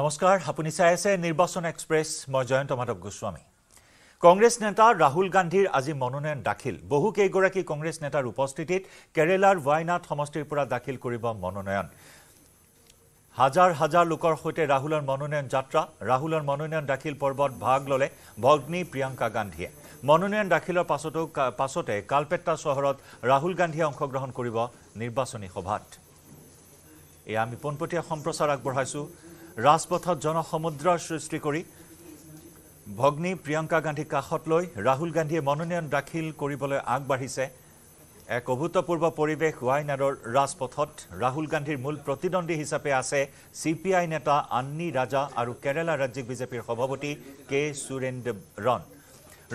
নমস্কাৰ আপুনি চাই আছে নিৰ্বাচন এক্সপ্ৰেছ মই জয়ন্ত মাধৱ গোস্বামী কংগ্ৰেছ নেতা ৰাহুল গান্ধীৰ আজি মনোনয়ন দাখিল বহুকেইগৰাকী কংগ্ৰেছ নেতাৰ উপস্থিতিত কেৰেলাৰ ৱাইনাথ সমষ্টিৰ পৰা দাখিল কৰিব মনোনয়ন হাজাৰ হাজাৰ লোকৰ সৈতে ৰাহুলৰ মনোনয়ন যাত্ৰা ৰাহুলৰ মনোনয়ন দাখিল পৰ্বত ভাগ ল'লে ভগ্নী প্ৰিয়ংকা গান্ধীয়ে মনোনয়ন দাখিলৰ পাছতো পাছতে কালপেট্টা চহৰত ৰাহুল গান্ধীয়ে অংশগ্ৰহণ কৰিব নিৰ্বাচনী সভাত এয়া আমি পোনপটীয়া সম্প্ৰচাৰ আগবঢ়াইছোঁ ৰাজপথত জনসমুদ্ৰ সৃষ্টি কৰি ভগ্নী প্ৰিয়ংকা গান্ধীক কাষত লৈ ৰাহুল গান্ধীয়ে মনোনয়ন দাখিল কৰিবলৈ আগবাঢ়িছে এক অভূতপূৰ্ব পৰিৱেশ ৱাইনাডৰ ৰাজপথত ৰাহুল গান্ধীৰ মূল প্ৰতিদ্বন্দ্বী হিচাপে আছে চি পি আই নেতা আন্নী ৰাজা আৰু কেৰালা ৰাজ্যিক বিজেপিৰ সভাপতি কে সুৰেন্দ্ৰন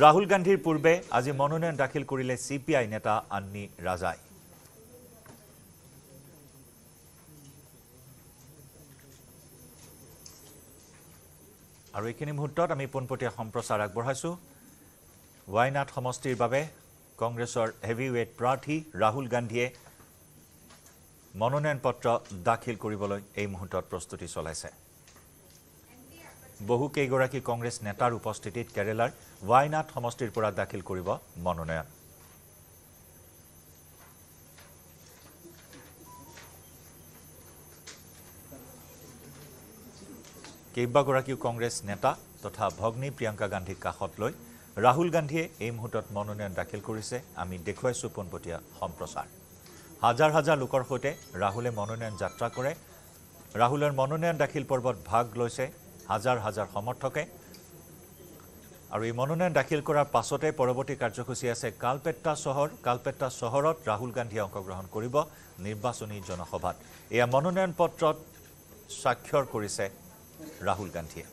ৰাহুল গান্ধীৰ পূৰ্বে আজি মনোনয়ন দাখিল কৰিলে চি পি আই নেতা আন্নী ৰাজাই আৰু এইখিনি মুহূৰ্তত আমি পোনপটীয়া সম্প্ৰচাৰ আগবঢ়াইছোঁ ৱাইনাথ সমষ্টিৰ বাবে কংগ্ৰেছৰ হেভি ৱেট প্ৰাৰ্থী ৰাহুল গান্ধীয়ে মনোনয়ন পত্ৰ দাখিল কৰিবলৈ এই মুহূৰ্তত প্ৰস্তুতি চলাইছে বহুকেইগৰাকী কংগ্ৰেছ নেতাৰ উপস্থিতিত কেৰেলাৰ ৱাইনাথ সমষ্টিৰ পৰা দাখিল কৰিব মনোনয়ন কেইবাগৰাকীও কংগ্ৰেছ নেতা তথা ভগ্নী প্ৰিয়ংকা গান্ধীৰ কাষত লৈ ৰাহুল গান্ধীয়ে এই মুহূৰ্তত মনোনয়ন দাখিল কৰিছে আমি দেখুৱাইছোঁ পোনপটীয়া সম্প্ৰচাৰ হাজাৰ হাজাৰ লোকৰ সৈতে ৰাহুলে মনোনয়ন যাত্ৰা কৰে ৰাহুলৰ মনোনয়ন দাখিল পৰ্বত ভাগ লৈছে হাজাৰ হাজাৰ সমৰ্থকে আৰু এই মনোনয়ন দাখিল কৰাৰ পাছতে পৰৱৰ্তী কাৰ্যসূচী আছে কালপেট্টা চহৰ কালপেট্টা চহৰত ৰাহুল গান্ধীয়ে অংশগ্ৰহণ কৰিব নিৰ্বাচনী জনসভাত এয়া মনোনয়ন পত্ৰত স্বাক্ষৰ কৰিছে ৰাহুল গান্ধীয়ে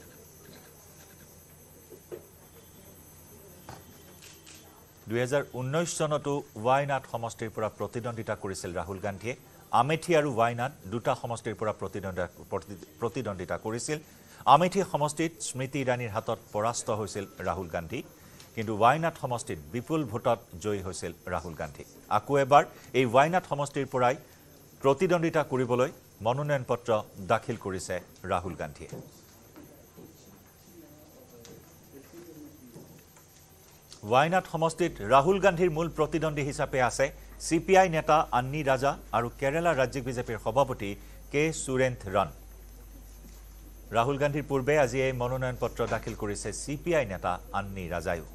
দুহেজাৰ ঊনৈছ চনতো ৱাইনাথ সমষ্টিৰ পৰা প্ৰতিদ্বন্দ্বিতা কৰিছিল ৰাহুল গান্ধীয়ে আমেথি আৰু ৱাইনাথ দুটা সমষ্টিৰ পৰা প্ৰতিদ্বন্দ্বিতা কৰিছিল আমেথি সমষ্টিত স্মৃতি ইৰাণীৰ হাতত পৰাস্ত হৈছিল ৰাহুল গান্ধী কিন্তু ৱাইনাথ সমষ্টিত বিপুল ভোটত জয়ী হৈছিল ৰাহুল গান্ধী আকৌ এবাৰ এই ৱাইনাথ সমষ্টিৰ পৰাই প্ৰতিদ্বন্দ্বিতা কৰিবলৈ মনোনয়ন পত্ৰ দাখিল কৰিছে ৰাহুল গান্ধীয়ে ৱাইনাথ সমষ্টিত ৰাহুল গান্ধীৰ মূল প্ৰতিদ্বন্দ্বী হিচাপে আছে চি পি আই নেতা আন্নি ৰাজা আৰু কেৰালা ৰাজ্যিক বিজেপিৰ সভাপতি কে সুৰেন্থ ৰণ ৰাহুল গান্ধীৰ পূৰ্বে আজি এই মনোনয়ন পত্ৰ দাখিল কৰিছে চি পি আই নেতা আন্নি ৰাজায়ো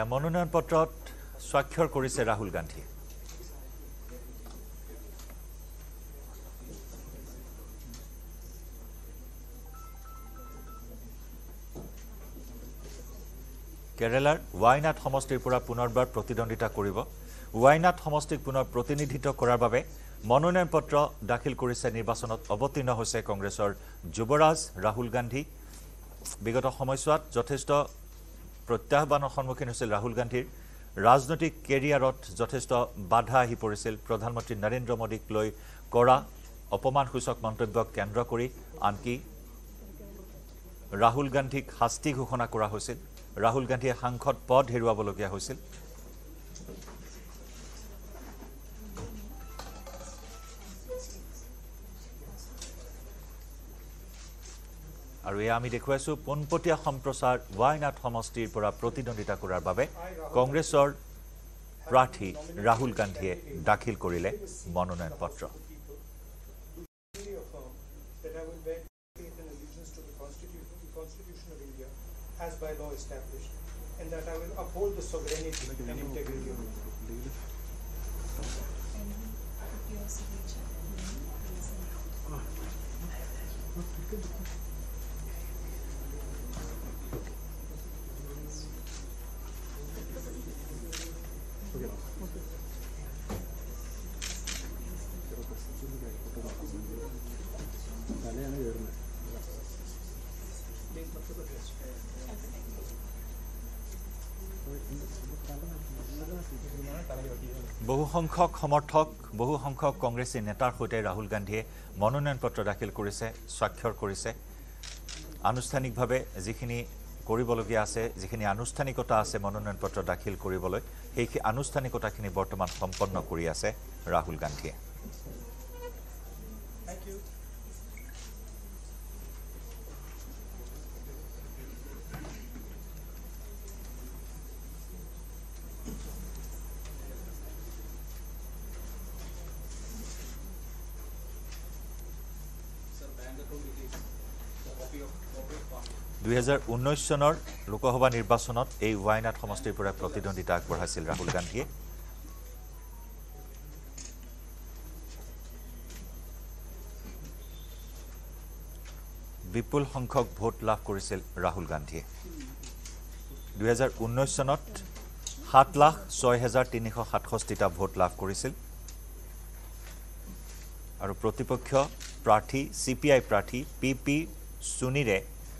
এতিয়া মনোনয়ন পত্ৰত স্বাক্ষৰ কৰিছে ৰাহুল গান্ধীয়ে কেৰেলাৰ ৱাইনাথ সমষ্টিৰ পৰা পুনৰবাৰ প্ৰতিদ্বন্দ্বিতা কৰিব ৱাইনাথ সমষ্টিক পুনৰ প্ৰতিনিধিত্ব কৰাৰ বাবে মনোনয়ন পত্ৰ দাখিল কৰিছে নিৰ্বাচনত অৱতীৰ্ণ হৈছে কংগ্ৰেছৰ যুৱৰাজ ৰাহুল গান্ধী বিগত সময়ছোৱাত যথেষ্ট প্ৰত্যাহ্বানৰ সন্মুখীন হৈছিল ৰাহুল গান্ধীৰ ৰাজনৈতিক কেৰিয়াৰত যথেষ্ট বাধা আহি পৰিছিল প্ৰধানমন্ত্ৰী নৰেন্দ্ৰ মোদীক লৈ কৰা অপমানসূচক মন্তব্যক কেন্দ্ৰ কৰি আনকি ৰাহুল গান্ধীক শাস্তি ঘোষণা কৰা হৈছিল ৰাহুল গান্ধীয়ে সাংসদ পদ হেৰুৱাবলগীয়া হৈছিল আৰু এয়া আমি দেখুৱাইছোঁ পোনপটীয়া সম্প্ৰচাৰ ৱাইনাথ সমষ্টিৰ পৰা প্ৰতিদ্বন্দ্বিতা কৰাৰ বাবে কংগ্ৰেছৰ প্ৰাৰ্থী ৰাহুল গান্ধীয়ে দাখিল কৰিলে মনোনয়ন পত্ৰ Thank you. বহুসংখ্যক সমৰ্থক বহুসংখ্যক কংগ্ৰেছী নেতাৰ সৈতে ৰাহুল গান্ধীয়ে মনোনয়ন পত্ৰ দাখিল কৰিছে স্বাক্ষৰ কৰিছে আনুষ্ঠানিকভাৱে যিখিনি কৰিবলগীয়া আছে যিখিনি আনুষ্ঠানিকতা আছে মনোনয়ন পত্ৰ দাখিল কৰিবলৈ সেই আনুষ্ঠানিকতাখিনি বৰ্তমান সম্পন্ন কৰি আছে ৰাহুল গান্ধীয়ে দুহেজাৰ উনৈছ চনৰ লোকসভা নিৰ্বাচনত এই ৱাইনাথ সমষ্টিৰ পৰা প্ৰতিদ্বন্দ্বিতা আগবঢ়াইছিল ৰাহুল গান্ধীয়ে বিপুল সংখ্যক ভোট লাভ কৰিছিল ৰাহুল গান্ধীয়ে দুহেজাৰ ঊনৈছ চনত সাত লাখ ছয় হেজাৰ তিনিশ সাতষষ্ঠিটা ভোট লাভ কৰিছিল আৰু প্ৰতিপক্ষ প্ৰাৰ্থী চি পি আই প্ৰাৰ্থী পি পি সুনীৰে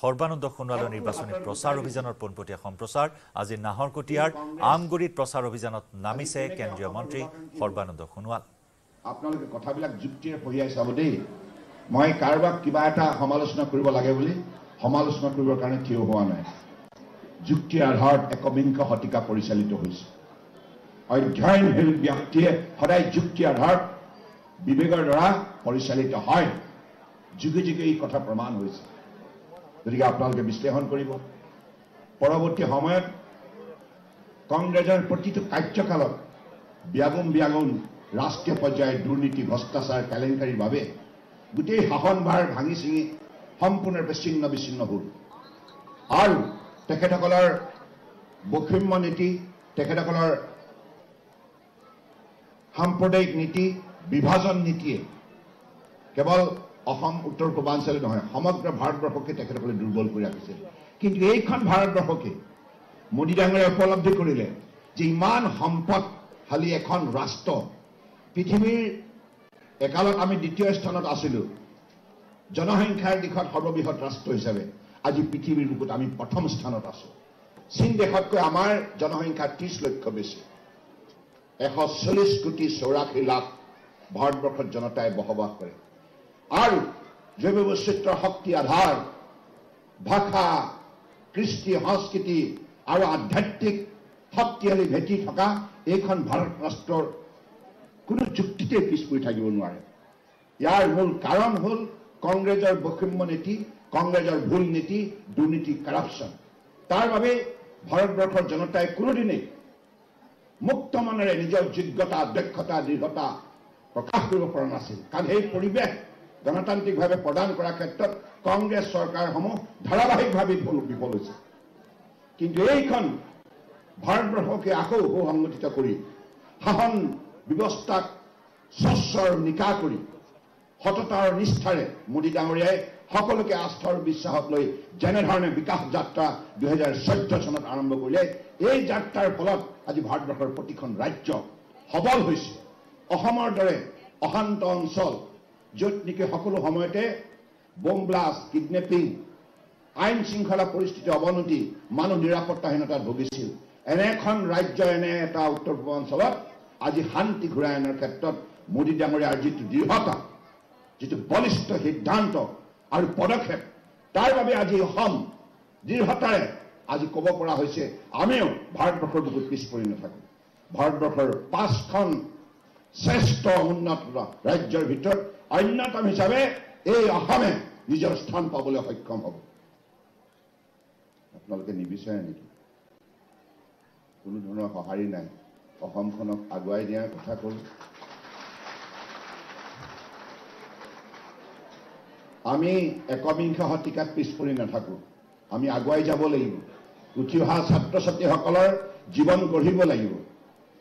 সৰ্বানন্দ সোণোৱালৰ নিৰ্বাচনী প্ৰচাৰ অভিযানৰ পোনপটীয়া সম্প্রচার আজি নাহরকটিয়ার আমগুড়িত প্রচার অভিযানত নামিছে কেন্দ্রীয় মন্ত্রী সর্বানন্দ সোণাল আপনাদের কথাবিল যুক্তির পড়িয়ায় চাব দেই মানে কারবার কিনা একটা সমালোচনা করব লাগে বলে সমালোচনা করবর কারণে ঠিয় হওয়া নাই যুক্তিৰ আধাৰত একবিংশ শতিকা পৰিচালিত হৈছে অধ্যয়নশীল ব্যক্তিয়ে সদায় যুক্তি আধাৰত বিবেকৰ দ্বাৰা পৰিচালিত হয় যুগে যুগে এই কথা প্ৰমাণ হৈছে গতিকে আপোনালোকে বিশ্লেষণ কৰিব পৰৱৰ্তী সময়ত কংগ্ৰেছৰ প্ৰতিটো কাৰ্যকালত ব্যাগুম ব্যাগুন ৰাষ্ট্ৰীয় পৰ্যায়ৰ দুৰ্নীতি ভ্ৰষ্টাচাৰ কেলেংকাৰীৰ বাবে গোটেই শাসনভাৰ ভাঙি ছিঙি সম্পূৰ্ণৰূপে ছিন্ন বিচ্ছিন্ন হ'ল আৰু তেখেতসকলৰ বৈষম্য নীতি তেখেতসকলৰ সাম্প্ৰদায়িক নীতি বিভাজন নীতিয়ে কেৱল অসম উত্তৰ পূৰ্বাঞ্চলে নহয় সমগ্ৰ ভাৰতবৰ্ষকে তেখেতসকলে দুৰ্বল কৰি ৰাখিছে কিন্তু এইখন ভাৰতবৰ্ষকে মোদী ডাঙৰে উপলব্ধি কৰিলে যে ইমান সম্পদশালী এখন ৰাষ্ট্ৰ পৃথিৱীৰ একালত আমি দ্বিতীয় স্থানত আছিলোঁ জনসংখ্যাৰ দিশত সৰ্ববৃহৎ ৰাষ্ট্ৰ হিচাপে আজি পৃথিৱীৰ বুকুত আমি প্ৰথম স্থানত আছোঁ চীন দেশতকৈ আমাৰ জনসংখ্যা ত্ৰিছ লক্ষ বেছি এশ চল্লিছ কোটি চৌৰাশী লাখ ভাৰতবৰ্ষত জনতাই বসবাস কৰে আৰু জৈৱ বৈচিত্ৰ শক্তি আধাৰ ভাষা কৃষ্টি সংস্কৃতি আৰু আধ্যাত্মিক শক্তিশালী ভেটি থকা এইখন ভাৰত ৰাষ্ট্ৰৰ কোনো যুক্তিতে পিছ পৰি থাকিব নোৱাৰে ইয়াৰ মূল কাৰণ হ'ল কংগ্ৰেছৰ বৈষম্য নীতি কংগ্ৰেছৰ ভুল নীতি দুৰ্নীতি কাৰাপশ্যন তাৰ বাবে ভাৰতবৰ্ষৰ জনতাই কোনোদিনেই মুক্ত মনেৰে নিজৰ যোগ্যতা দক্ষতা দৃঢ়তা প্ৰকাশ কৰিব পৰা নাছিল কাৰণ সেই পৰিৱেশ গণতান্ত্ৰিকভাৱে প্ৰদান কৰাৰ ক্ষেত্ৰত কংগ্ৰেছ চৰকাৰসমূহ ধাৰাবাহিকভাৱে বিফল হৈছে কিন্তু এইখন ভাৰতবৰ্ষকে আকৌ সুসংগঠিত কৰি শাসন ব্যৱস্থাক স্বচ্ছৰ নিকা কৰি সততাৰ নিষ্ঠাৰে মোদী ডাঙৰীয়াই সকলোকে আস্থাৰ বিশ্বাসক লৈ যেনেধৰণে বিকাশ যাত্ৰা দুহেজাৰ চৈধ্য চনত আৰম্ভ কৰিলে এই যাত্ৰাৰ ফলত আজি ভাৰতবৰ্ষৰ প্ৰতিখন ৰাজ্য সবল হৈছে অসমৰ দৰে অশান্ত অঞ্চল য'ত নেকি সকলো সময়তে বম ব্লাষ্ট কিডনেপিং আইন শৃংখলা পৰিস্থিতি অৱনতি মানুহ নিৰাপত্তাহীনতাত ভুগিছিল এনে এখন ৰাজ্য এনে এটা উত্তৰ পূৰ্বাঞ্চলত আজি শান্তি ঘূৰাই অনাৰ ক্ষেত্ৰত মোদী ডাঙৰীয়াৰ যিটো দৃঢ়তা যিটো বলিষ্ঠ সিদ্ধান্ত আৰু পদক্ষেপ তাৰ বাবে আজি অসম দৃঢ়তাৰে আজি ক'ব পৰা হৈছে আমিও ভাৰতবৰ্ষৰ বহুত পিছ পৰি নাথাকোঁ ভাৰতবৰ্ষৰ পাঁচখন শ্ৰেষ্ঠ উন্নত ৰাজ্যৰ ভিতৰত অন্যতম হিচাপে এই অসমে নিজৰ স্থান পাবলৈ সক্ষম হ'ব আপোনালোকে নিবিচাৰে নেকি কোনো ধৰণৰ সঁহাৰি নাই অসমখনক আগুৱাই দিয়াৰ কথা ক'লোঁ আমি একবিংশ শতিকাত পৰি নাথাকোঁ আমি আগুৱাই যাব লাগিব উঠি অহা ছাত্ৰ ছাত্ৰীসকলৰ জীৱন গঢ়িব লাগিব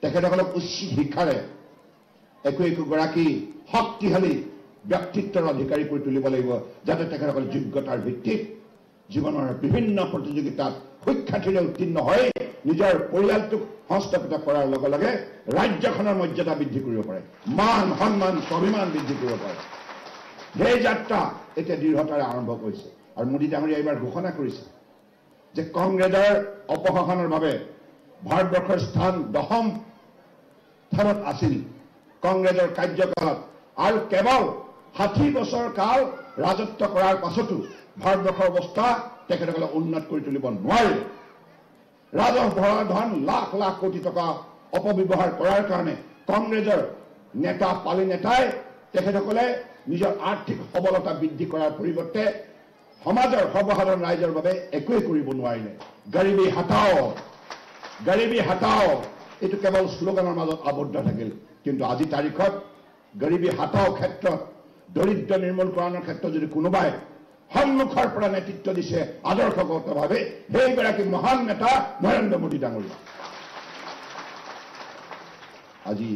তেখেতসকলক উচিত শিক্ষাৰে একো একোগৰাকী শক্তিশালী ব্যক্তিত্বৰ অধিকাৰী কৰি তুলিব লাগিব যাতে তেখেতসকলে যোগ্যতাৰ ভিত্তিত জীৱনৰ বিভিন্ন প্ৰতিযোগিতাত সুখ্যাতিৰে উত্তীৰ্ণ হৈ নিজৰ পৰিয়ালটোক সংস্থাপিত কৰাৰ লগে লগে ৰাজ্যখনৰ মৰ্যাদা বৃদ্ধি কৰিব পাৰে মান সন্মান স্বাভিমান বৃদ্ধি কৰিব পাৰে সেই যাত্ৰা এতিয়া দৃঢ়তাৰে আৰম্ভ কৰিছে আৰু মোদী ডাঙৰীয়া এইবাৰ ঘোষণা কৰিছে যে কংগ্ৰেছৰ অপশাসনৰ বাবে ভাৰতবৰ্ষৰ স্থান দশম স্থানত আছিল কংগ্ৰেছৰ কাৰ্যকালত আৰু কেৱল ষাঠি বছৰ কাল ৰাজত্ব কৰাৰ পাছতো ভাৰতবৰ্ষৰ অৱস্থা তেখেতসকলে উন্নত কৰি তুলিব নোৱাৰে ৰাজহ ভৰা ধন লাখ লাখ কোটি টকা অপব্যৱহাৰ কৰাৰ কাৰণে কংগ্ৰেছৰ নেতা পালি নেতাই তেখেতসকলে নিজৰ আৰ্থিক সবলতা বৃদ্ধি কৰাৰ পৰিৱৰ্তে সমাজৰ সৰ্বসাধাৰণ ৰাইজৰ বাবে একোৱেই কৰিব নোৱাৰিলে গৰিবী হাতাও গৰিবী হাতাও এইটো কেৱল শ্লোগানৰ মাজত আৱদ্ধ থাকিল কিন্তু আজি তাৰিখত গৰিবী হাতাও ক্ষেত্ৰ দৰিদ্ৰ নিৰ্মূলকৰণেৰ ক্ষেত্ৰত যদি কোনোবাই সন্মুখৰ পৰা নেতৃত্ব দিছে আদৰ্শগতভাৱে সেইগৰাকী মহান নেতা নৰেন্দ্ৰ মোদী ডাঙৰীয়া আজি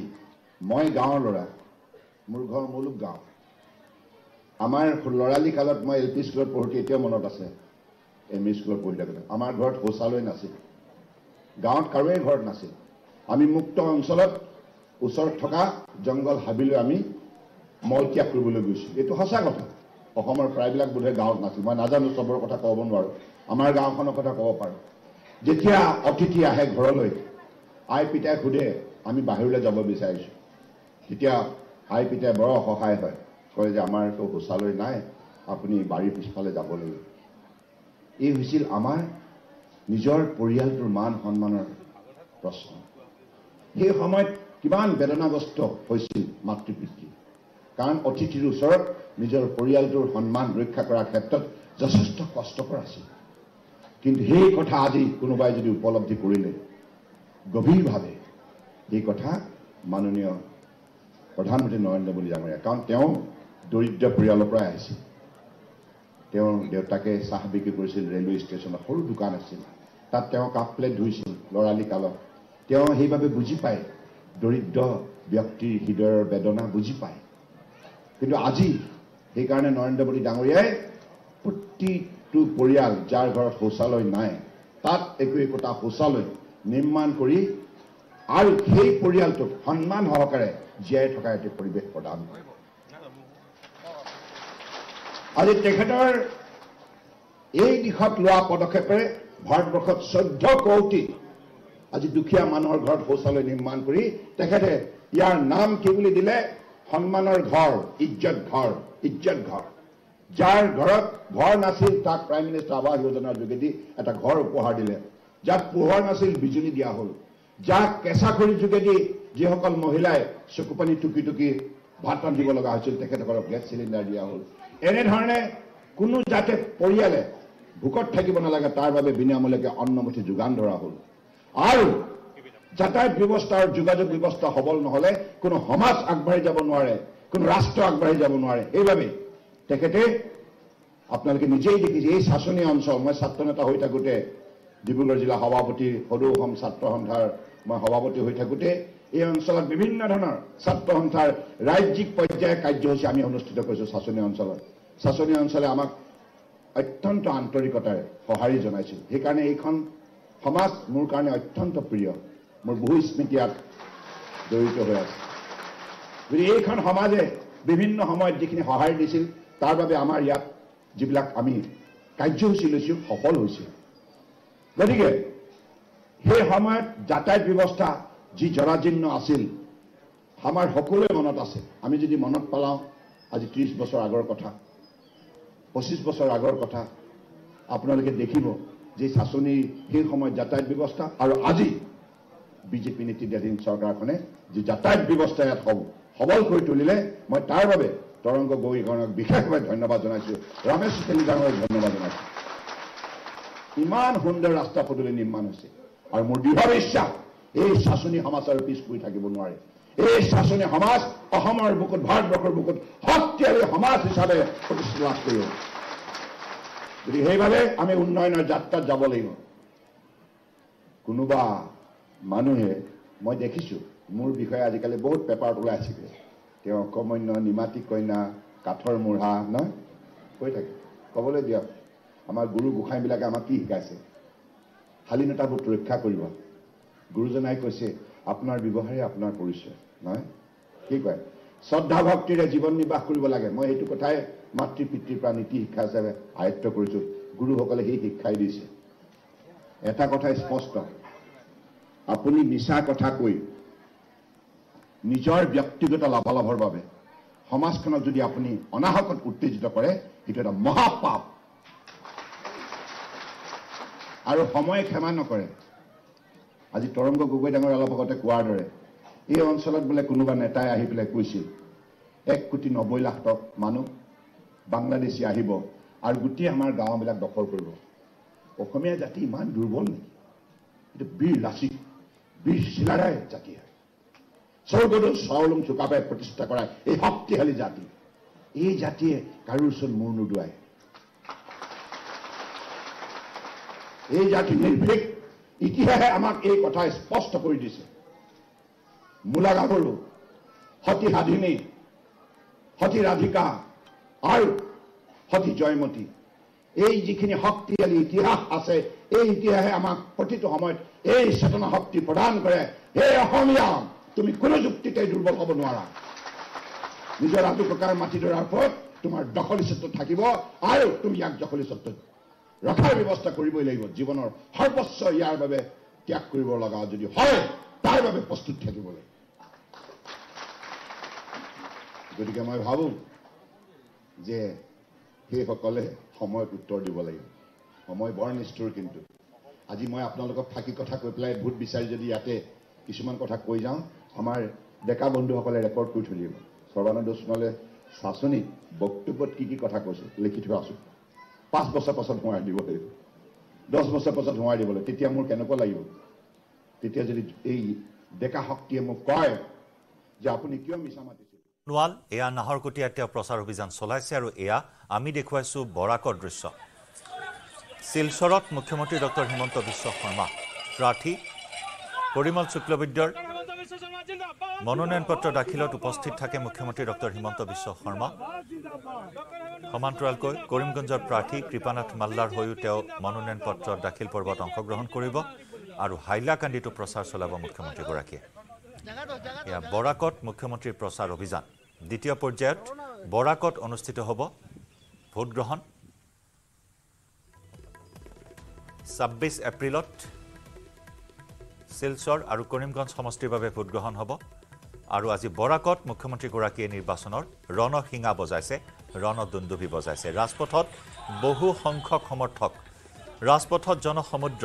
মই গাঁৱৰ লৰা মোৰ ঘৰ মুলুক গাঁও আমাৰ লৰালি কালত মই এল পি স্কুলত পঢ়োঁতে এতিয়াও মনত আছে এম ই স্কুলত পঢ়ি থাকোঁতে আমাৰ ঘৰত শৌচালয় নাছিল গাঁৱত কাৰোৱে ঘৰত নাছিল আমি মুক্ত অঞ্চলত ওচৰত থকা জংগল হাবিলৈ আমি মলত্যাগ কৰিবলৈ গৈছোঁ এইটো সঁচা কথা অসমৰ প্ৰায়বিলাক বোধে গাঁৱত নাছিল মই নাজানো চবৰ কথা ক'ব নোৱাৰোঁ আমাৰ গাঁওখনৰ কথা ক'ব পাৰোঁ যেতিয়া অতিথি আহে ঘৰলৈ আই পিতাই সোধে আমি বাহিৰলৈ যাব বিচাৰিছোঁ তেতিয়া আই পিতাই বৰ অসহায় হয় কয় যে আমাৰতো শৌচালয় নাই আপুনি বাৰীৰ পিছফালে যাব লাগিব এই হৈছিল আমাৰ নিজৰ পৰিয়ালটোৰ মান সন্মানৰ প্ৰশ্ন সেই সময়ত কিমান বেদনাগ্ৰস্ত হৈছিল মাতৃ পিতৃ কাৰণ অতিথিৰ ওচৰত নিজৰ পৰিয়ালটোৰ সন্মান ৰক্ষা কৰাৰ ক্ষেত্ৰত যথেষ্ট কষ্টকৰ আছিল কিন্তু সেই কথা আজি কোনোবাই যদি উপলব্ধি কৰিলে গভীৰভাৱে এই কথা মাননীয় প্ৰধানমন্ত্ৰী নৰেন্দ্ৰ মোদী ডাঙৰীয়া কাৰণ তেওঁ দৰিদ্ৰ পৰিয়ালৰ পৰাই আহিছিল তেওঁৰ দেউতাকে চাহ বিক্ৰী কৰিছিল ৰেলৱে ষ্টেচনত সৰু দোকান আছিল তাত তেওঁ কাপ প্লেট ধুইছিল ল'ৰালি কালত তেওঁ সেইবাবে বুজি পায় দৰিদ্ৰ ব্যক্তিৰ হৃদয়ৰ বেদনা বুজি পায় কিন্তু আজি সেইকাৰণে নৰেন্দ্ৰ মোদী ডাঙৰীয়াই প্ৰতিটো পৰিয়াল যাৰ ঘৰত শৌচালয় নাই তাত একো একোটা শৌচালয় নিৰ্মাণ কৰি আৰু সেই পৰিয়ালটোক সন্মান সহকাৰে জীয়াই থকা এটি পৰিৱেশ প্ৰদান কৰিব আজি তেখেতৰ এই দিশত লোৱা পদক্ষেপেৰে ভাৰতবৰ্ষত চৈধ্য কৌটি আজি দুখীয়া মানুহৰ ঘৰত শৌচালয় নিৰ্মাণ কৰি তেখেতে ইয়াৰ নাম কি বুলি দিলে সন্মানৰ ঘৰ ইজ্জত ঘৰ ইজ্জত ঘৰ যাৰ ঘৰত ঘৰ নাছিল তাক প্ৰাইম মিনিষ্টাৰ আৱাস যোজনাৰ যোগেদি এটা ঘৰ উপহাৰ দিলে যাক পোহৰ নাছিল বিজুলী দিয়া হ'ল যাক কেঁচা কেঁচাখুৰিৰ যোগেদি যিসকল মহিলাই চকু পানী টুকি টুকি ভাত ৰান্ধিব লগা হৈছিল তেখেতসকলক গেছ চিলিণ্ডাৰ দিয়া হ'ল এনেধৰণে কোনো যাতে পৰিয়ালে ভোকত থাকিব নালাগে তাৰ বাবে বিনামূলীয়াকৈ অন্নমুঠি যোগান ধৰা হ'ল আৰু যাতায়ত ব্যৱস্থা আৰু যোগাযোগ ব্যৱস্থা সবল নহ'লে কোনো সমাজ আগবাঢ়ি যাব নোৱাৰে কোনো ৰাষ্ট্ৰ আগবাঢ়ি যাব নোৱাৰে সেইবাবে তেখেতে আপোনালোকে নিজেই দেখিছে এই চাচনি অঞ্চল মই ছাত্ৰ নেতা হৈ থাকোঁতে ডিব্ৰুগড় জিলা সভাপতি সদৌ অসম ছাত্ৰ সন্থাৰ মই সভাপতি হৈ থাকোঁতে এই অঞ্চলত বিভিন্ন ধৰণৰ ছাত্ৰ সন্থাৰ ৰাজ্যিক পৰ্যায়ৰ কাৰ্যসূচী আমি অনুষ্ঠিত কৰিছোঁ চাচনি অঞ্চলত চাচনি অঞ্চলে আমাক অত্যন্ত আন্তৰিকতাৰে সঁহাৰি জনাইছিল সেইকাৰণে এইখন সমাজ মোৰ কাৰণে অত্যন্ত প্ৰিয় মোৰ বহু স্মৃতি ইয়াত জড়িত হৈ আছে গতিকে এইখন সমাজে বিভিন্ন সময়ত যিখিনি সহায় দিছিল তাৰ বাবে আমাৰ ইয়াত যিবিলাক আমি কাৰ্যসূচী লৈছোঁ সফল হৈছিল গতিকে সেই সময়ত যাতায়ত ব্যৱস্থা যি জৰাজীৰ্ণ আছিল আমাৰ সকলোৱে মনত আছে আমি যদি মনত পেলাওঁ আজি ত্ৰিছ বছৰ আগৰ কথা পঁচিছ বছৰ আগৰ কথা আপোনালোকে দেখিব যি চাচনি সেই সময়ত যাতায়াত ব্যৱস্থা আৰু আজি বিজেপি নেতৃত্বাধীন চৰকাৰখনে যি যাতায়াত ব্যৱস্থা ইয়াত সব সবল কৰি তুলিলে মই তাৰ বাবে তৰংগ গৌৰীকৰণক বিশেষভাৱে ধন্যবাদ জনাইছোঁ ৰমেশ তেলিগাঙক ধন্যবাদ জনাইছোঁ ইমান সুন্দৰ ৰাস্তা পদূলি নিৰ্মাণ হৈছে আৰু মোৰ দৃঢ় বিশ্বাস এই চাচনি সমাজ আৰু পিছ পৰি থাকিব নোৱাৰে এই চাচনি সমাজ অসমৰ বুকুত ভাৰতবৰ্ষৰ বুকুত শক্তিশালী সমাজ হিচাপে প্ৰতিষ্ঠা লাভ কৰিব গতিকে সেইভাৱে আমি উন্নয়নৰ যাত্ৰাত যাব লাগিব কোনোবা মানুহে মই দেখিছোঁ মোৰ বিষয়ে আজিকালি বহুত পেপাৰত ওলাইছিলে তেওঁ অকমন্য নিমাতি কন্যা কাঠৰ মূঢ়া নহয় কৈ থাকে ক'বলৈ দিয়ক আমাৰ গুৰু গোসাঁইবিলাকে আমাক কি শিকাইছে শালীনতাবোৰ ৰক্ষা কৰিব গুৰুজনাই কৈছে আপোনাৰ ব্যৱহাৰে আপোনাৰ পৰিচয় নহয় কি কয় শ্ৰদ্ধা ভক্তিৰে জীৱন নিৰ্বাহ কৰিব লাগে মই সেইটো কথাই মাতৃ পিতৃৰ পৰা নীতি শিক্ষা হিচাপে আয়ত্ব কৰিছোঁ গুৰুসকলে সেই শিক্ষাই দিছে এটা কথাই স্পষ্ট আপুনি মিছা কথা কৈ নিজৰ ব্যক্তিগত লাভালাভৰ বাবে সমাজখনক যদি আপুনি অনাহকত উত্তেজিত কৰে সেইটো এটা মহাপাপ আৰু সময়ে ক্ষমা নকৰে আজি তৰংগ গগৈ ডাঙৰ অলপ আগতে কোৱাৰ দৰে এই অঞ্চলত বোলে কোনোবা নেতাই আহি পেলাই কৈছিল এক কোটি নব্বৈ লাখ টক মানুহ বাংলাদেশী আহিব আৰু গোটেই আমাৰ গাঁওবিলাক দখল কৰিব অসমীয়া জাতি ইমান দুৰ্বল নেকি এইটো বীৰ লাচিত বীৰ চিলাৰাই জাতি স্বৰ্গদেউ স্বাৱলং চুকাপাই প্ৰতিষ্ঠা কৰা এই শক্তিশালী জাতি এই জাতিয়ে কাৰো ওচৰত মূৰ নোদোৱাই এই জাতি নিৰ্ভীক ইতিহাসে আমাক এই কথাই স্পষ্ট কৰি দিছে মূলা গাভৰু সতী সাধিনী সতী ৰাধিকা আৰু সতি জয়মতী এই যিখিনি শক্তিশালী ইতিহাস আছে এই ইতিহাসে আমাক প্ৰতিটো সময়ত এই চেতনা শক্তি প্ৰদান কৰে হে অসমীয়া তুমি কোনো যুক্তিতে দুৰ্বল হ'ব নোৱাৰা নিজৰ আটো প্ৰকাৰৰ মাটি ধৰাৰ ওপৰত তোমাৰ দখলি স্বত্ব থাকিব আৰু তুমি ইয়াক দখলি স্বত্ব ৰখাৰ ব্যৱস্থা কৰিবই লাগিব জীৱনৰ সৰ্বোচ্চ ইয়াৰ বাবে ত্যাগ কৰিব লগা যদি হয় তাৰ বাবে প্ৰস্তুত থাকিব লাগিব গতিকে মই ভাবোঁ যে সেইসকলে সময়ত উত্তৰ দিব লাগিব সময় বৰ নিষ্ঠুৰ কিন্তু আজি মই আপোনালোকক থাকি কথা কৈ পেলাই ভোট বিচাৰি যদি ইয়াতে কিছুমান কথা কৈ যাওঁ আমাৰ ডেকা বন্ধুসকলে ৰেকৰ্ড কৰি থৈ দিব সৰ্বানন্দ সোণোৱালে চাচনিত বক্তব্যত কি কি কথা কৈছে লিখি থোৱা আছোঁ পাঁচ বছৰ পাছত সোঁৱৰাই দিব লাগিব দহ বছৰ পাছত সোঁৱৰাই লাগিব তেতিয়া মোৰ কেনেকুৱা লাগিব তেতিয়া যদি এই ডেকা শক্তিয়ে মোক কয় যে আপুনি কিয় মিছা মাতিছে সোণোৱাল এয়া নাহৰকটীয়াত তেওঁ প্ৰচাৰ অভিযান চলাইছে আৰু এয়া আমি দেখুৱাইছোঁ বৰাকৰ দৃশ্য শিলচৰত মুখ্যমন্ত্ৰী ডক্টৰ হিমন্ত বিশ্ব শৰ্মা প্ৰাৰ্থী পৰিমল শুক্লবৈদ্যৰ মনোনয়ন পত্ৰ দাখিলত উপস্থিত থাকে মুখ্যমন্ত্ৰী ডক্টৰ হিমন্ত বিশ্ব শৰ্মা সমান্তৰালকৈ কৰিমগঞ্জৰ প্ৰাৰ্থী কৃপানাথ মাল্লাৰ হৈও তেওঁ মনোনয়ন পত্ৰ দাখিল পৰ্বত অংশগ্ৰহণ কৰিব আৰু হাইলাকান্দিটো প্ৰচাৰ চলাব মুখ্যমন্ত্ৰীগৰাকীয়ে বৰাকত মুখ্যমন্ত্ৰীৰ প্ৰচাৰ অভিযান দ্বিতীয় পৰ্যায়ত বৰাকত অনুষ্ঠিত হ'ব ভোটগ্ৰহণ ছাব্বিছ এপ্ৰিলত শিলচৰ আৰু কৰিমগঞ্জ সমষ্টিৰ বাবে ভোটগ্ৰহণ হ'ব আৰু আজি বৰাকত মুখ্যমন্ত্ৰীগৰাকীয়ে নিৰ্বাচনৰ ৰণশিঙা বজাইছে ৰণদুন্দুভি বজাইছে ৰাজপথত বহু সংখ্যক সমৰ্থক ৰাজপথত জনসমুদ্ৰ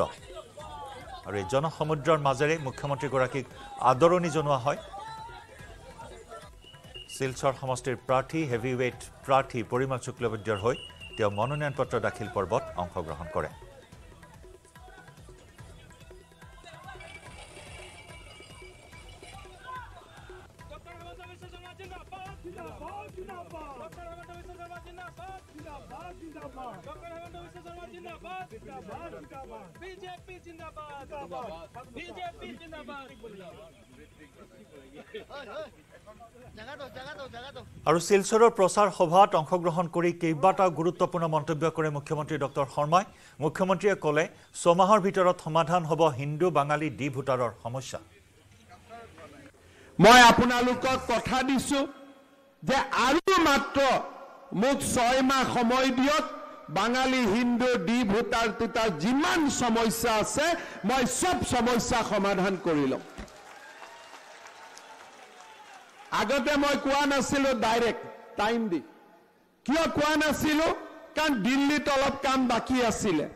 আৰু এই জনসমুদ্ৰৰ মাজেৰে মুখ্যমন্ত্ৰীগৰাকীক আদৰণি জনোৱা হয় শিলচৰ সমষ্টিৰ প্ৰাৰ্থী হেভি ৱেইট প্ৰাৰ্থী পৰিমল শুক্লবৈদ্যৰ হৈ তেওঁ মনোনয়ন পত্ৰ দাখিল পৰ্বত অংশগ্ৰহণ কৰে আৰু শিলচৰৰ প্ৰচাৰ সভাত অংশগ্ৰহণ কৰি কেইবাটাও গুৰুত্বপূৰ্ণ মন্তব্য কৰে মুখ্যমন্ত্ৰী ডক্টৰ শৰ্মাই মুখ্যমন্ত্ৰীয়ে ক'লে ছমাহৰ ভিতৰত সমাধান হ'ব হিন্দু বাঙালী ডি ভোটাৰৰ সমস্যা মই আপোনালোকক কথা দিছো যে আৰু মাত্ৰ মোক ছয় মাহ সময় দিয়ক বাঙালী হিন্দু ডি ভোটাৰ দুটাৰ যিমান সমস্যা আছে মই চব সমস্যা সমাধান কৰি লওঁ আগতে মই কোৱা নাছিলো ডাইৰেক্ট টাইম দি কিয় কোৱা নাছিলো কাৰণ দিল্লীত অলপ কাম বাকী আছিলে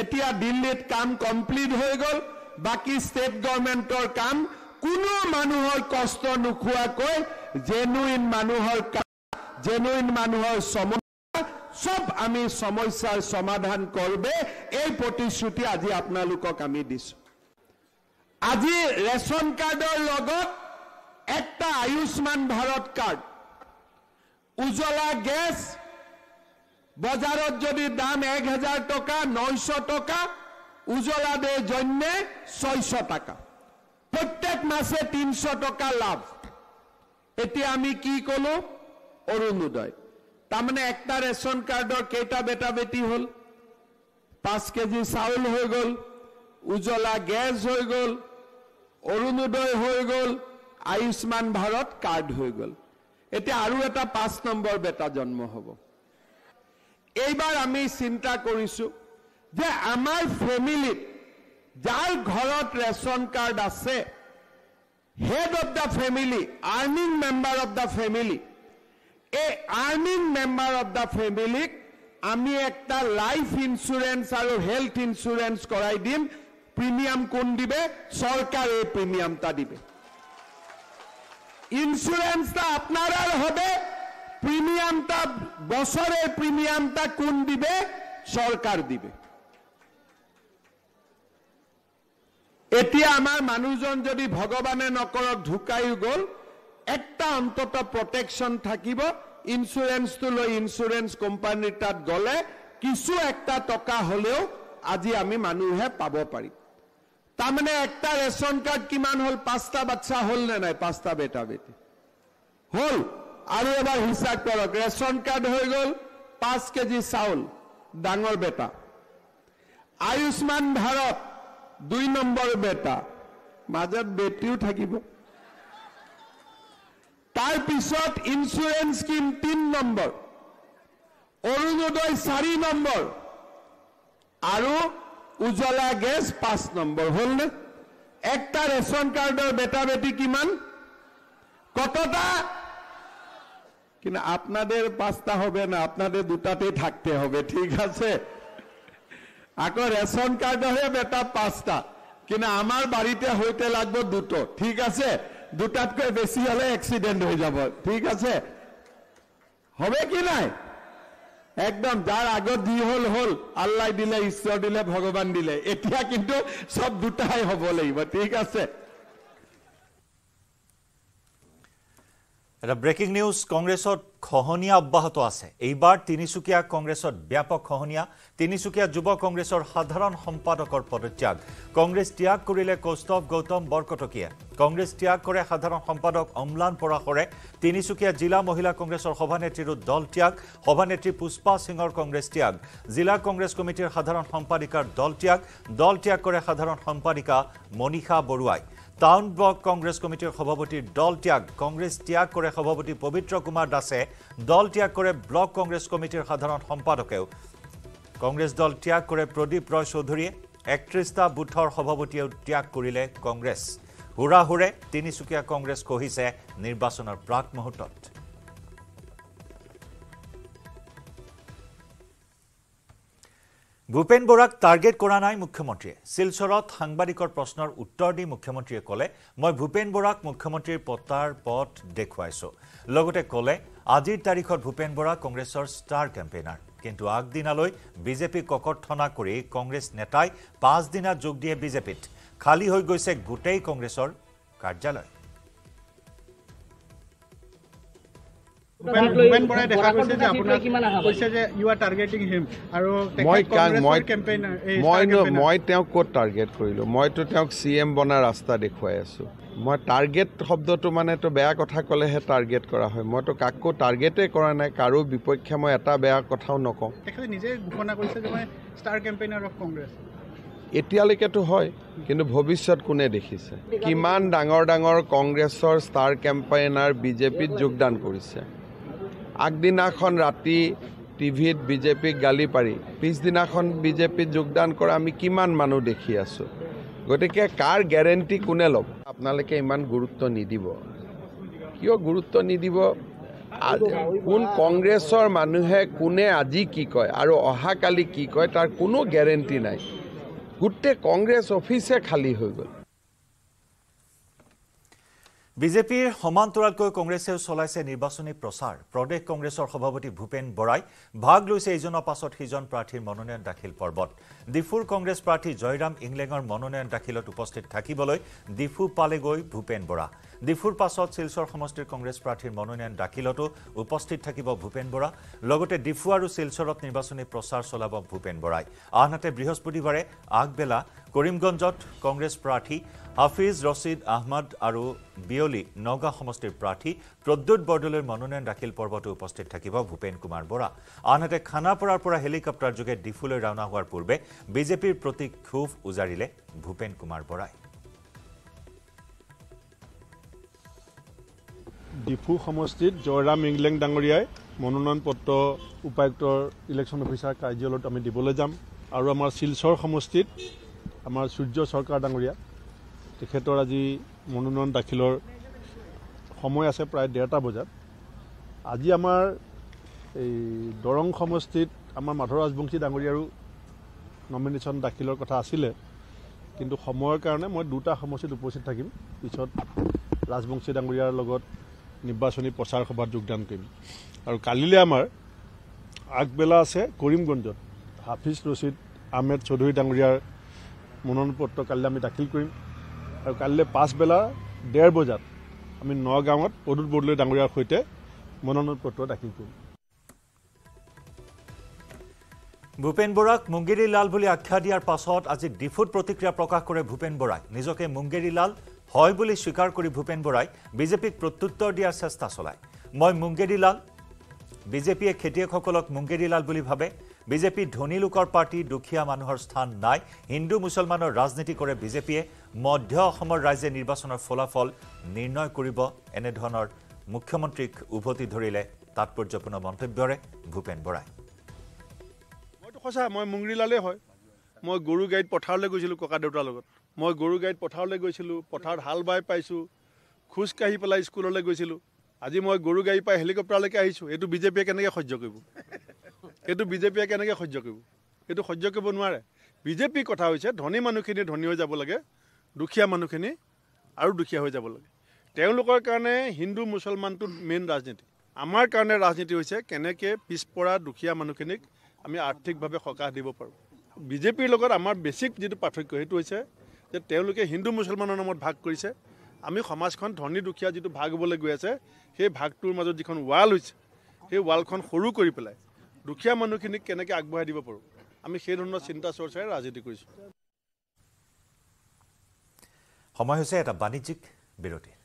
এতিয়া দিল্লীত কাম কমপ্লিট হৈ গ'ল বাকী ষ্টেট গভৰ্ণমেণ্টৰ কাম কোনো মানুহৰ কষ্ট নোখোৱাকৈ জেনুইন মানুহৰ কাম জেনুইন মানুহৰ সমস্যা চব আমি সমস্যাৰ সমাধান কৰবে এই প্ৰতিশ্ৰুতি আজি আপোনালোকক আমি দিছো আজি ৰেচন কাৰ্ডৰ লগত একটা আয়ুষ্মান ভারত কার্ড উজলা গ্যাস বজারত যদি দাম এক হাজার টাকা নয়শো টাকা উজলাদের জন্য ছয়শ টাকা প্রত্যেক মাসে তিনশো টাকা লাভ এটি আমি কি করলো অরুণোদয় তারমানে একটা রেশন কার্ডর কেটা বেটা বেটি হল পাঁচ কেজি চাউল হয়ে গল উজলা গ্যাস হয়ে গল অরুণোদয় হয়ে গল আয়ুষ্মান ভাৰত কাৰ্ড হৈ গ'ল এতিয়া আৰু এটা পাঁচ নম্বৰ বেটা জন্ম হ'ব এইবাৰ আমি চিন্তা কৰিছোঁ যে আমাৰ ফেমিলিত যাৰ ঘৰত ৰেচন কাৰ্ড আছে head of the family earning member of the family এই আৰ্নিং মেম্বাৰ অফ দ্য ফেমিলিক আমি এটা লাইফ ইঞ্চুৰেঞ্চ আৰু হেল্থ ইঞ্চুৰেঞ্চ কৰাই দিম প্ৰিমিয়াম কোন দিব চৰকাৰে প্ৰিমিয়াম এটা দিব ইন্স্যুরেন্সটা আপনার আর হবে প্রিমিয়ামটা বছরের প্রিমিয়ামটা কোন দিবে সরকার দিবে এতিয়া আমাৰ মানুহজন যদি ভগৱানে নকৰক ঢুকাইও গ'ল এটা অন্তত প্ৰটেকশ্যন থাকিব ইঞ্চুৰেঞ্চটো লৈ ইঞ্চুৰেঞ্চ কোম্পানীৰ তাত গ'লে কিছু একটা টকা হ'লেও আজি আমি মানুহে পাব পাৰিম তাৰমানে একটা ৰেচন কাৰ্ড কিমান হল পাঁচটা বাচ্চা হল নে নাই পাঁচটা বেটা বেটি হল আৰু এবাৰ হিচাপ কৰক ৰেচন কাৰ্ড হৈ গল পাঁচ কেজি চাউল ডাঙৰ বেটা আয়ুষ্মান ভাৰত দুই নম্বৰ বেটা মাজত বেটিও থাকিব তাৰপিছত ইঞ্চুৰেঞ্চ স্কিম তিনি নম্বৰ অৰুণোদয় চাৰি নম্বৰ আৰু উজ্বলা গেছ পাঁচ নম্বৰ হ'লনে একটা ৰেচন কাৰ্ডৰ বেটা বেটি কিমান কতটা কিন্তু আপনাদের পাঁচটা হবে না আপনাদের দুটাতেই থাকতে হবে ঠিক আছে আকো রেশন কার্ড হয়ে বেটা পাঁচটা কিন্তু আমার বাড়িতে হইতে লাগবে দুটো ঠিক আছে দুটাতকৈ বেশি হলে অ্যাক্সিডেন্ট হয়ে যাব ঠিক আছে হবে কি নাই একদম যাৰ আগত যি হল হল আল্লাই দিলে ঈশ্বৰ দিলে ভগৱান দিলে এতিয়া কিন্তু চব দুটাই হব লাগিব ঠিক আছে এটা ব্ৰেকিং নিউজ কংগ্ৰেছত খহনীয়া অব্যাহত আছে এইবাৰ তিনিচুকীয়া কংগ্ৰেছত ব্যাপক খহনীয়া তিনিচুকীয়া যুৱ কংগ্ৰেছৰ সাধাৰণ সম্পাদকৰ পদত্যাগ কংগ্ৰেছ ত্যাগ কৰিলে কৌস্তৱ গৌতম বৰকটকীয়ে কংগ্ৰেছ ত্যাগ কৰে সাধাৰণ সম্পাদক অমলান পৰাশৰে তিনিচুকীয়া জিলা মহিলা কংগ্ৰেছৰ সভানেত্ৰীৰো দল ত্যাগ সভানেত্ৰী পুষ্পা সিঙৰ কংগ্ৰেছ ত্যাগ জিলা কংগ্ৰেছ কমিটীৰ সাধাৰণ সম্পাদিকাৰ দল ত্যাগ দল ত্যাগ কৰে সাধাৰণ সম্পাদিকা মনীষা বৰুৱাই টাউন ব্লক কংগ্রেস কমিটির সভাপতির দল ত্যাগ কংগ্রেস ত্যাগ করে সভাপতি পবিত্র কুমার দাসে দল ত্যাগ করে ব্লক কংগ্রেস কমিটির সাধারণ সম্পাদকেও কংগ্রেস দল ত্যাগ করে প্রদীপ রয় চৌধুরী একত্রিশটা বুথর সভাপতিও ত্যাগ করলে কংগ্রেস হুড়াহুড়ে তিনিচুকিয়া কংগ্রেস খহিছে নির্বাচনের প্রাক মুহূর্ত ভূপেন বৰাক টাৰ্গেট কৰা নাই মুখ্যমন্ত্ৰীয়ে শিলচৰত সাংবাদিকৰ প্ৰশ্নৰ উত্তৰ দি মুখ্যমন্ত্ৰীয়ে ক'লে মই ভূপেন বৰাক মুখ্যমন্ত্ৰীৰ পতাৰ পথ দেখুৱাইছোঁ লগতে ক'লে আজিৰ তাৰিখত ভূপেন বৰা কংগ্ৰেছৰ ষ্টাৰ কেম্পেইনাৰ কিন্তু আগদিনালৈ বিজেপি ককৰ্থনা কৰি কংগ্ৰেছ নেতাই পাঁচদিনা যোগ দিয়ে বিজেপিত খালী হৈ গৈছে গোটেই কংগ্ৰেছৰ কাৰ্যালয় মই তেওঁক ক'ত টাৰ্গেট কৰিলোঁ মইতো তেওঁক চি এম বনাৰ ৰাস্তা দেখুৱাই আছোঁ মই টাৰ্গেট শব্দটো মানেতো বেয়া কথা ক'লেহে টাৰ্গেট কৰা হয় মইতো কাকো টাৰ্গেটেই কৰা নাই কাৰো বিপক্ষে মই এটা বেয়া কথাও নকওঁ এতিয়ালৈকেতো হয় কিন্তু ভৱিষ্যত কোনে দেখিছে কিমান ডাঙৰ ডাঙৰ কংগ্ৰেছৰ ষ্টাৰ কেম্পেইনাৰ বিজেপিত যোগদান কৰিছে আগদিনাখন ৰাতি টিভিত বিজেপিক গালি পাৰি পিছদিনাখন বিজেপিত যোগদান কৰা আমি কিমান মানুহ দেখি আছোঁ গতিকে কাৰ গেৰেণ্টি কোনে ল'ব আপোনালোকে ইমান গুৰুত্ব নিদিব কিয় গুৰুত্ব নিদিব কোন কংগ্ৰেছৰ মানুহে কোনে আজি কি কয় আৰু অহাকালি কি কয় তাৰ কোনো গেৰেণ্টি নাই গোটেই কংগ্ৰেছ অফিচে খালী হৈ গ'ল বিজেপিৰ সমান্তৰালকৈ কংগ্ৰেছেও চলাইছে নিৰ্বাচনী প্ৰচাৰ প্ৰদেশ কংগ্ৰেছৰ সভাপতি ভূপেন বৰাই ভাগ লৈছে ইজনৰ পাছত সিজন প্ৰাৰ্থীৰ মনোনয়ন দাখিল পৰ্বত ডিফুৰ কংগ্ৰেছ প্ৰাৰ্থী জয়ৰাম ইংলেঙৰ মনোনয়ন দাখিলত উপস্থিত থাকিবলৈ ডিফু পালেগৈ ভূপেন বৰা ডিফুৰ পাছত শিলচৰ সমষ্টিৰ কংগ্ৰেছ প্ৰাৰ্থীৰ মনোনয়ন দাখিলতো উপস্থিত থাকিব ভূপেন বৰা লগতে ডিফু আৰু শিলচৰত নিৰ্বাচনী প্ৰচাৰ চলাব ভূপেন বৰাই আনহাতে বৃহস্পতিবাৰে আগবেলা কৰিমগঞ্জত কংগ্ৰেছ প্ৰাৰ্থী হাফিজ ৰশিদ আহমদ আৰু বিয়লি নগা সমষ্টিৰ প্ৰাৰ্থী প্ৰদ্যুৎ বৰদলৈৰ মনোনয়ন দাখিল পৰ্বতো উপস্থিত থাকিব ভূপেন কুমাৰ বৰা আনহাতে খানাপড়াৰপা পৰা যোগে ডিফুলৈ ৰাওনা হোৱাৰ পূৰ্বে বিজেপিৰ প্ৰতি ক্ষোভ উজাৰিলে ভূপেন কুমাৰ বৰাই ডিফু সমষ্টিত জয়ৰাম ইংলেং ডাঙৰীয়াই মনোনয়ন পত্ৰ উপায়ুক্তৰ ইলেকশ্যন অফিচাৰ কাৰ্যালয়ত আমি দিবলৈ যাম আৰু আমাৰ শিলচৰ সমষ্টিত আমাৰ সূৰ্য চৰকাৰ ডাঙৰীয়া তেখেতৰ আজি মনোনয়ন দাখিলৰ সময় আছে প্ৰায় ডেৰটা বজাত আজি আমাৰ এই দৰং সমষ্টিত আমাৰ মাধৰ ৰাজবংশী ডাঙৰীয়াৰো নমিনেশ্যন দাখিলৰ কথা আছিলে কিন্তু সময়ৰ কাৰণে মই দুটা সমষ্টিত উপস্থিত থাকিম পিছত ৰাজবংশী ডাঙৰীয়াৰ লগত নিৰ্বাচনী প্ৰচাৰ সভাত যোগদান কৰিম আৰু কালিলৈ আমাৰ আগবেলা আছে কৰিমগঞ্জত হাফিজ ৰচিদ আহমেদ চৌধুৰী ডাঙৰীয়াৰ মনোনয়ন পত্ৰ কালিলৈ আমি দাখিল কৰিম আৰু কালিলৈ পাছবেলা ডেৰ বজাত আমি নগাঁৱত পদুত বৰদলৈ ডাঙৰীয়াৰ সৈতে মনোনয়ন পত্ৰ দাখিল কৰিম ভূপেন বৰাক মুংগেৰী লাল বুলি আখ্যা দিয়াৰ পাছত আজি ডিফুট প্ৰতিক্ৰিয়া প্ৰকাশ কৰে ভূপেন বৰাই নিজকে মুংগেৰী লাল হয় বুলি স্বীকাৰ কৰি ভূপেন বৰাই বিজেপিক প্ৰত্যুত্তৰ দিয়াৰ চেষ্টা চলায় মই মুংগেৰী লাল বিজেপিয়ে খেতিয়কসকলক মুংগেৰী লাল বুলি ভাবে বিজেপি ধনী লোকৰ পাৰ্টি দুখীয়া মানুহৰ স্থান নাই হিন্দু মুছলমানৰ ৰাজনীতি কৰে বিজেপিয়ে মধ্য অসমৰ ৰাইজে নিৰ্বাচনৰ ফলাফল নিৰ্ণয় কৰিব এনেধৰণৰ মুখ্যমন্ত্ৰীক উভতি ধৰিলে তাৎপৰ্যপূৰ্ণ মন্তব্যৰে ভূপেন বৰাই এইটো সঁচা মই মুংগিলালেই হয় মই গৰু গাড়ীত পথাৰলৈ গৈছিলোঁ ককা দেউতাৰ লগত মই গৰু গাড়ীত পথাৰলৈ গৈছিলোঁ পথাৰত হাল বাই পাইছোঁ খোজকাঢ়ি পেলাই স্কুললৈ গৈছিলোঁ আজি মই গৰু গাড়ী পাই হেলিকপ্টাৰলৈকে আহিছোঁ এইটো বিজেপিয়ে কেনেকৈ সহ্য কৰিব এইটো বিজেপিয়ে কেনেকৈ সহ্য কৰিব এইটো সহ্য কৰিব নোৱাৰে বিজেপি কথা হৈছে ধনী মানুহখিনি ধনী হৈ যাব লাগে দুখীয়া মানুহখিনি আৰু দুখীয়া হৈ যাব লাগে তেওঁলোকৰ কাৰণে হিন্দু মুছলমানটো মেইন ৰাজনীতি আমাৰ কাৰণে ৰাজনীতি হৈছে কেনেকৈ পিছপৰা দুখীয়া মানুহখিনিক আমি আৰ্থিকভাৱে সকাহ দিব পাৰোঁ বিজেপিৰ লগত আমাৰ বেছিক যিটো পাৰ্থক্য সেইটো হৈছে যে তেওঁলোকে হিন্দু মুছলমানৰ নামত ভাগ কৰিছে আমি সমাজখন ধনী দুখীয়া যিটো ভাগ হ'বলৈ গৈ আছে সেই ভাগটোৰ মাজত যিখন ৱাল হৈছে সেই ৱালখন সৰু কৰি পেলাই দুখীয়া মানুহখিনিক কেনেকৈ আগবঢ়াই দিব পাৰোঁ আমি সেই ধৰণৰ চিন্তা চৰ্চাৰে ৰাজনীতি কৰিছোঁ সময় হৈছে এটা বাণিজ্যিক বিৰতি